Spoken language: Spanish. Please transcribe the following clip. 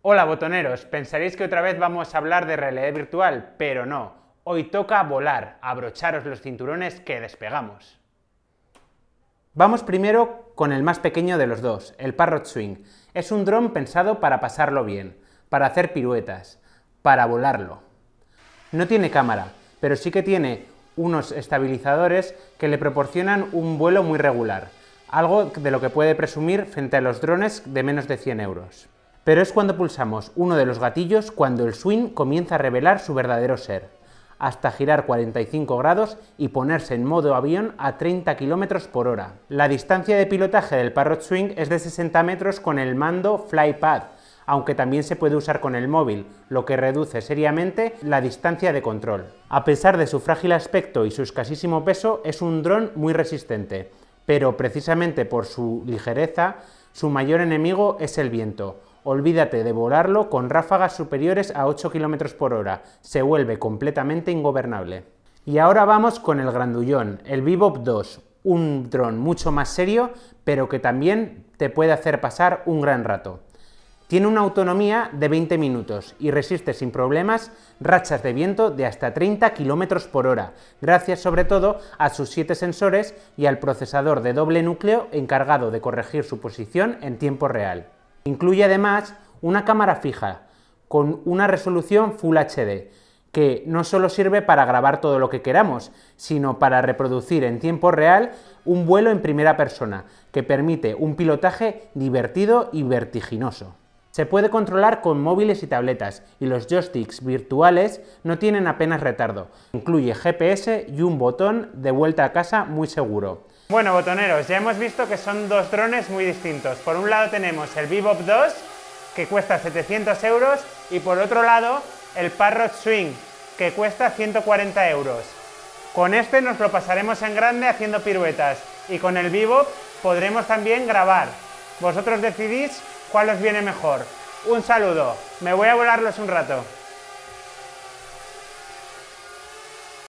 Hola botoneros, pensaréis que otra vez vamos a hablar de realidad virtual, pero no. Hoy toca volar, abrocharos los cinturones que despegamos. Vamos primero con el más pequeño de los dos, el Parrot Swing. Es un dron pensado para pasarlo bien, para hacer piruetas, para volarlo. No tiene cámara, pero sí que tiene unos estabilizadores que le proporcionan un vuelo muy regular, algo de lo que puede presumir frente a los drones de menos de 100 euros pero es cuando pulsamos uno de los gatillos cuando el swing comienza a revelar su verdadero ser, hasta girar 45 grados y ponerse en modo avión a 30 km por hora. La distancia de pilotaje del Parrot Swing es de 60 metros con el mando Flypad, aunque también se puede usar con el móvil, lo que reduce seriamente la distancia de control. A pesar de su frágil aspecto y su escasísimo peso, es un dron muy resistente, pero precisamente por su ligereza, su mayor enemigo es el viento, Olvídate de volarlo con ráfagas superiores a 8 km por hora, se vuelve completamente ingobernable. Y ahora vamos con el grandullón, el Bebop 2, un dron mucho más serio, pero que también te puede hacer pasar un gran rato. Tiene una autonomía de 20 minutos y resiste sin problemas rachas de viento de hasta 30 km por hora, gracias sobre todo a sus 7 sensores y al procesador de doble núcleo encargado de corregir su posición en tiempo real. Incluye además una cámara fija con una resolución Full HD, que no solo sirve para grabar todo lo que queramos, sino para reproducir en tiempo real un vuelo en primera persona, que permite un pilotaje divertido y vertiginoso. Se puede controlar con móviles y tabletas, y los joysticks virtuales no tienen apenas retardo. Incluye GPS y un botón de vuelta a casa muy seguro. Bueno, botoneros, ya hemos visto que son dos drones muy distintos. Por un lado tenemos el Bebop 2, que cuesta 700 euros, y por otro lado el Parrot Swing, que cuesta 140 euros. Con este nos lo pasaremos en grande haciendo piruetas, y con el Bebop podremos también grabar. Vosotros decidís cuál os viene mejor. Un saludo, me voy a volarlos un rato.